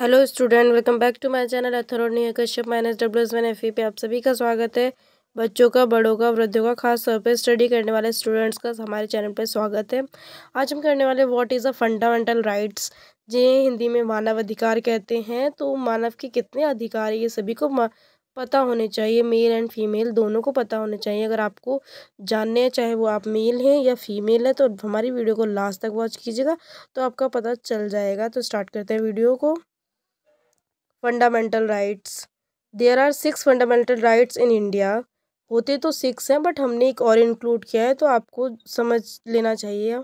hello student welcome back to my channel अथरोनी Kashyap minus W S one F पे आप सभी का स्वागत है बच्चों का बड़ों का वृद्धों का खास तौर पे स्टडी करने वाले स्टूडेंट्स का हमारे चैनल पे स्वागत है आज हम करने वाले what is a fundamental rights जिन्हें हिंदी में मानव अधिकार कहते हैं तो मानव के कितने अधिकार ये सभी को पता होने चाहिए मेल एंड फीमेल दोनों को पता होने चाहिए अगर आपको जानने हैं चाहे वो आप मेल हैं या फीमेल है तो हमारी वीडियो को लास्ट तक वॉच कीजिएगा तो आपका पता चल जाएगा तो स्टार्ट करते हैं वीडियो को fundamental rights there are six fundamental rights in India होते तो सिक्स हैं बट हमने एक और इंक्लूड किया है तो आपको समझ लेना चाहिए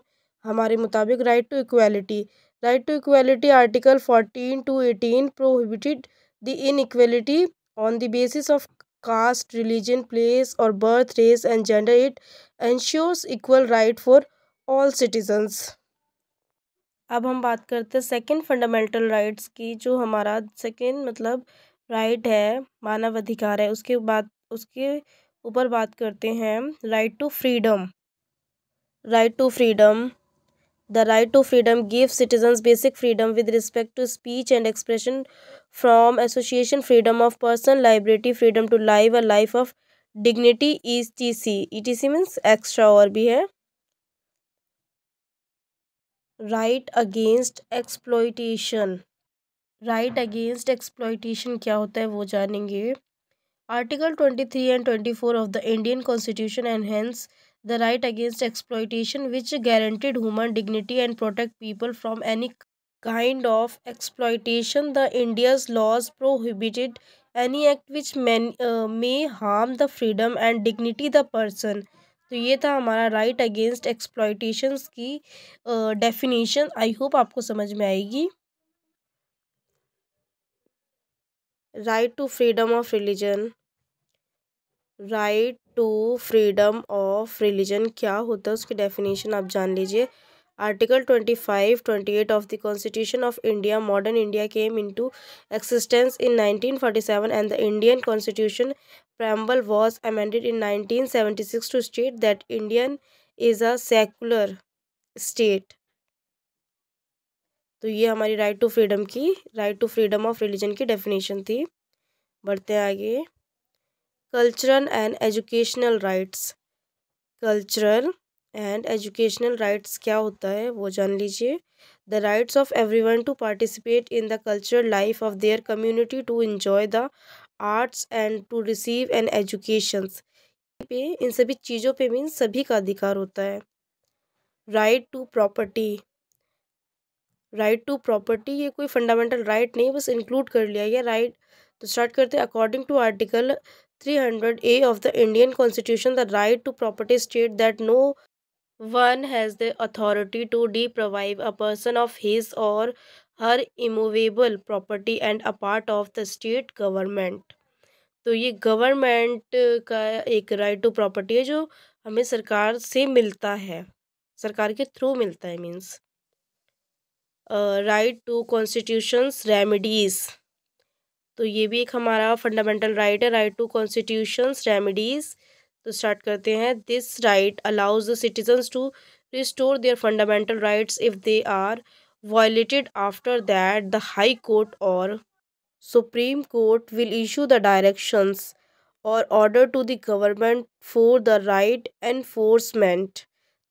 हमारे मुताबिक right to equality right to equality article fourteen to eighteen prohibited the equality on the basis of caste religion place और birth race and gender it ensures equal right for all citizens अब हम बात करते हैं second fundamental rights की जो हमारा second मतलब राइट है मानव अधिकार है उसके बाद उसके ऊपर बात करते हैं right to freedom right to freedom the right to freedom give citizens basic freedom with respect to speech and expression from association freedom of person liberty freedom to live a life of dignity E T C E T C means extra और भी है right against exploitation right against exploitation क्या होता है वो जानेंगे article twenty three and twenty four of the Indian constitution enhance the right against exploitation which guaranteed human dignity and protect people from any kind of exploitation the India's laws prohibited any act which may harm the freedom and dignity the person तो ये था हमारा right against एक्सप्लॉयटेशंस की definition I hope आपको समझ में आएगी right to freedom of religion right to freedom of religion क्या होता है उसकी डेफिनेशन आप जान लीजिए article twenty five twenty eight of the constitution of India modern India came into existence in nineteen forty seven and the Indian constitution was amended in nineteen seventy six to state that Indian is a secular state तो ये हमारी right to freedom की right to freedom of religion की definition थी बढ़ते हैं आगे cultural and educational rights cultural and educational rights क्या होता है वो जान लीजिए the rights of everyone to participate in the culture life of their community to enjoy the arts and to receive an educations पे इन सभी चीज़ों पे मीन सभी का अधिकार होता है right to property right to property ये कोई फंडामेंटल राइट right नहीं बस इंक्लूड कर लिया गया राइट तो स्टार्ट करते हैं according to article three hundred A of the Indian constitution the right to property state that no one has the authority to deprive a person of his और her immovable property and a part of the state government तो ये government का एक right to property है जो हमें सरकार से मिलता है सरकार के थ्रू मिलता है means right to constitutions remedies तो ये भी एक हमारा फंडामेंटल राइट है राइट टू कॉन्स्टिट्यूशंस रेमिडीज तो स्टार्ट करते हैं this right allows the citizens to restore their fundamental rights if they are violated after that the high court और supreme court will issue the directions और order to the government for the right enforcement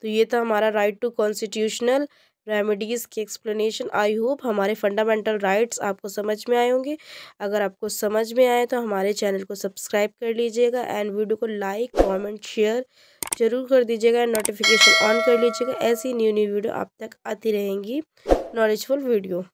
तो ये था हमारा right to constitutional remedies की explanation I hope हमारे fundamental rights आपको समझ में आए होंगे अगर आपको समझ में आए तो हमारे चैनल को सब्सक्राइब कर लीजिएगा एंड वीडियो को लाइक कमेंट शेयर जरूर कर दीजिएगा एंड नोटिफिकेशन ऑन कर लीजिएगा ऐसी न्यू न्यू वीडियो आप तक आती रहेंगी नॉलेजफुल वीडियो